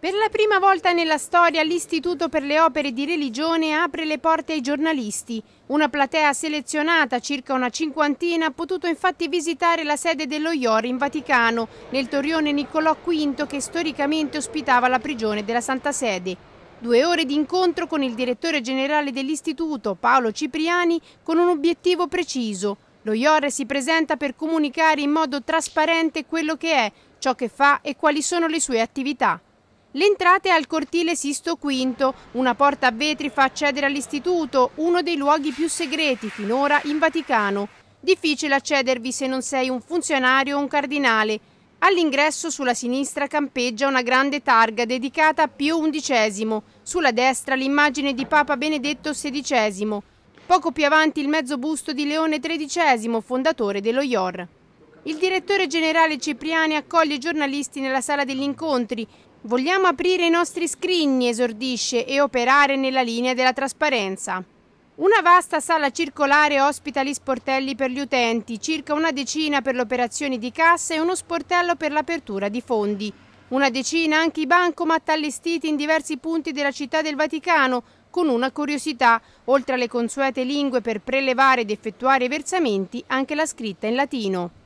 Per la prima volta nella storia l'Istituto per le opere di religione apre le porte ai giornalisti. Una platea selezionata, circa una cinquantina, ha potuto infatti visitare la sede dello IOR in Vaticano, nel torrione Niccolò V che storicamente ospitava la prigione della Santa Sede. Due ore di incontro con il direttore generale dell'Istituto, Paolo Cipriani, con un obiettivo preciso. Lo IOR si presenta per comunicare in modo trasparente quello che è, ciò che fa e quali sono le sue attività. L'entrata è al cortile Sisto V, una porta a vetri fa accedere all'istituto, uno dei luoghi più segreti finora in Vaticano. Difficile accedervi se non sei un funzionario o un cardinale. All'ingresso sulla sinistra campeggia una grande targa dedicata a Pio XI, sulla destra l'immagine di Papa Benedetto XVI, poco più avanti il mezzo busto di Leone XIII, fondatore dello IOR. Il direttore generale Cipriani accoglie i giornalisti nella sala degli incontri. Vogliamo aprire i nostri scrigni, esordisce, e operare nella linea della trasparenza. Una vasta sala circolare ospita gli sportelli per gli utenti, circa una decina per le operazioni di cassa e uno sportello per l'apertura di fondi. Una decina anche i bancomat allestiti in diversi punti della città del Vaticano, con una curiosità, oltre alle consuete lingue per prelevare ed effettuare i versamenti, anche la scritta in latino.